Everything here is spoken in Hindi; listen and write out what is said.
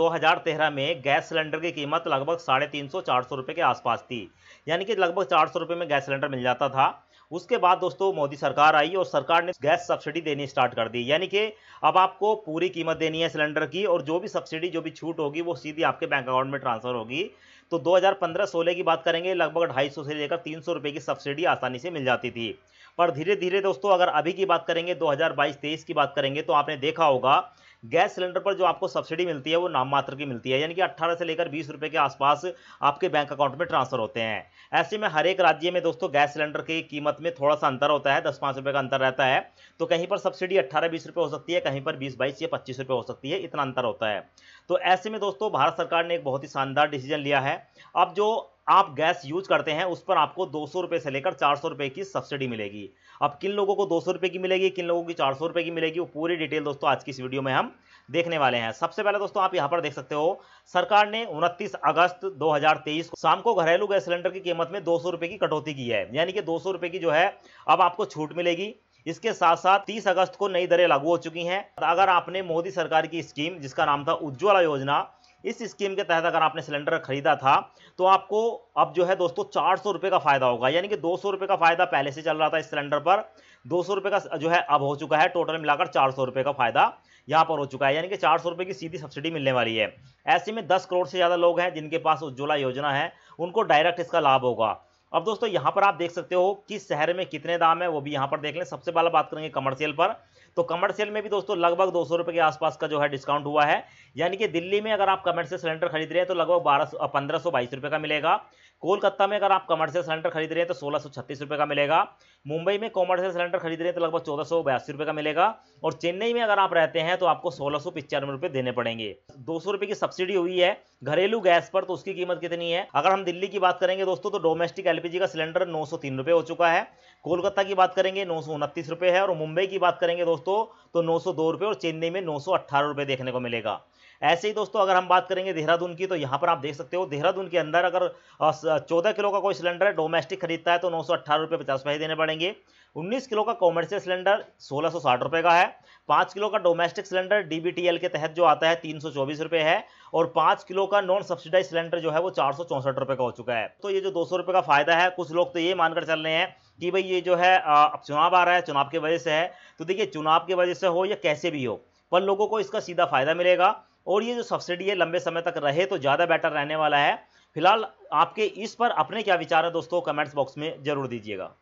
2013 में गैस सिलेंडर की कीमत लगभग साढ़े तीन सौ चार सौ रुपये के आसपास थी यानी कि लगभग चार सौ रुपये में गैस सिलेंडर मिल जाता था उसके बाद दोस्तों मोदी सरकार आई और सरकार ने गैस सब्सिडी देनी स्टार्ट कर दी यानी कि अब आपको पूरी कीमत देनी है सिलेंडर की और जो भी सब्सिडी जो भी छूट होगी वो सीधी आपके बैंक अकाउंट में ट्रांसफर होगी तो 2015-16 की बात करेंगे लगभग 250 से लेकर 300 रुपए की सब्सिडी आसानी से मिल जाती थी पर धीरे धीरे दोस्तों अगर अभी की बात करेंगे 2022-23 की बात करेंगे तो आपने देखा होगा गैस सिलेंडर पर जो आपको सब्सिडी मिलती है वो नाम मात्र की मिलती है यानी कि 18 से लेकर बीस रुपये के आसपास आपके बैंक अकाउंट में ट्रांसफर होते हैं ऐसे में हर एक राज्य में दोस्तों गैस सिलेंडर की कीमत में थोड़ा सा अंतर होता है दस पाँच रुपये का अंतर रहता है तो कहीं पर सब्सिडी अट्ठारह बीस रुपये हो सकती है कहीं पर बीस बाईस या पच्चीस रुपये हो सकती है इतना अंतर होता है तो ऐसे में दोस्तों भारत सरकार ने एक बहुत ही शानदार डिसीजन लिया है अब जो आप गैस यूज करते हैं उस पर आपको दो सौ रुपये से लेकर चार सौ रुपये की सब्सिडी मिलेगी अब किन लोगों को दो सौ रुपये की मिलेगी किन लोगों की चार सौ रुपये की मिलेगी वो पूरी डिटेल दोस्तों आज की इस वीडियो में हम देखने वाले हैं सबसे पहले दोस्तों आप यहाँ पर देख सकते हो सरकार ने उनतीस अगस्त दो को शाम को घरेलू गैस सिलेंडर की कीमत में दो सौ की कटौती की है यानी कि दो सौ की जो है अब आपको छूट मिलेगी इसके साथ साथ 30 अगस्त को नई दरें लागू हो चुकी हैं अगर आपने मोदी सरकार की स्कीम जिसका नाम था उज्ज्वला योजना इस स्कीम के तहत अगर आपने सिलेंडर खरीदा था तो आपको अब जो है दोस्तों चार सौ रुपये का फ़ायदा होगा यानी कि दो सौ रुपये का फ़ायदा पहले से चल रहा था इस सिलेंडर पर दो सौ रुपये का जो है अब हो चुका है टोटल मिलाकर चार सौ रुपये का फ़ायदा यहाँ पर हो चुका है यानी कि चार सौ रुपये की सीधी सब्सिडी मिलने वाली है ऐसे में दस करोड़ से ज़्यादा लोग हैं जिनके पास उज्ज्वला योजना है उनको डायरेक्ट इसका लाभ होगा अब दोस्तों यहाँ पर आप देख सकते हो किस शहर में कितने दाम है वो भी यहाँ पर देख लें सबसे पहले बात करेंगे कमर्शियल पर तो कमर्शियल में भी दोस्तों लगभग दो सौ के आसपास का जो है डिस्काउंट हुआ है यानी कि दिल्ली में अगर आप कमर्शियल सिलेंडर खरीद रहे हैं तो लगभग बारह पंद्रह सौ बाईस रुपये का मिलेगा कोलकाता में अगर आप कमर्शियल सिलेंडर खरीद रहे हैं तो सोलह सौ छत्तीस का मिलेगा मुंबई में कॉमर्शियल सिलेंडर खरीद रहे हैं तो लगभग चौदह सौ बयासी रुपये का मिलेगा और चेन्नई में अगर आप रहते हैं तो आपको सोलह सौ पिचानवे रुपये देने पड़ेंगे दो सौ रुपये की सब्सिडी हुई है घरेलू गैस पर तो उसकी कीमत कितनी है अगर हम दिल्ली की बात करेंगे दोस्तों तो डोमेस्टिक एल एलपीजी का सिलेंडर नौ सौ तीन रुपये हो चुका है कोलकाता की बात करेंगे नौ सौ उनतीस रुपये है और मुंबई की बात करेंगे दोस्तों तो नौ सौ दो रुपये और चेन्नई में नौ सौ अट्ठारह रुपये देखने को मिलेगा ऐसे ही दोस्तों अगर हम बात करेंगे देहरादून की तो यहाँ पर आप देख सकते हो देहरादून के अंदर अगर चौदह किलो का कोई सिलेंडर डोमेस्टिक खरीदता है तो नौ सौ अट्ठारह देने पड़ेंगे उन्नीस किलो का कॉमर्शियल सिलेंडर सोलह सौ साठ रुपये का है पाँच किलो का डोमेस्टिक सिलेंडर डी के तहत जो आता है तीन सौ चौबीस रुपये है और पाँच किलो का नॉन सब्सिडाइज सिलेंडर जो है वो चार सौ चौंसठ रुपये का हो चुका है तो ये जो दो सौ रुपये का फायदा है कुछ लोग तो ये मानकर चल रहे हैं कि भाई ये जो है अब चुनाव आ रहा है चुनाव की वजह से है तो देखिए चुनाव की वजह से हो या कैसे भी हो पर लोगों को इसका सीधा फायदा मिलेगा और ये जो सब्सिडी है लंबे समय तक रहे तो ज़्यादा बेटर रहने वाला है फिलहाल आपके इस पर अपने क्या विचार है दोस्तों कमेंट्स बॉक्स में जरूर दीजिएगा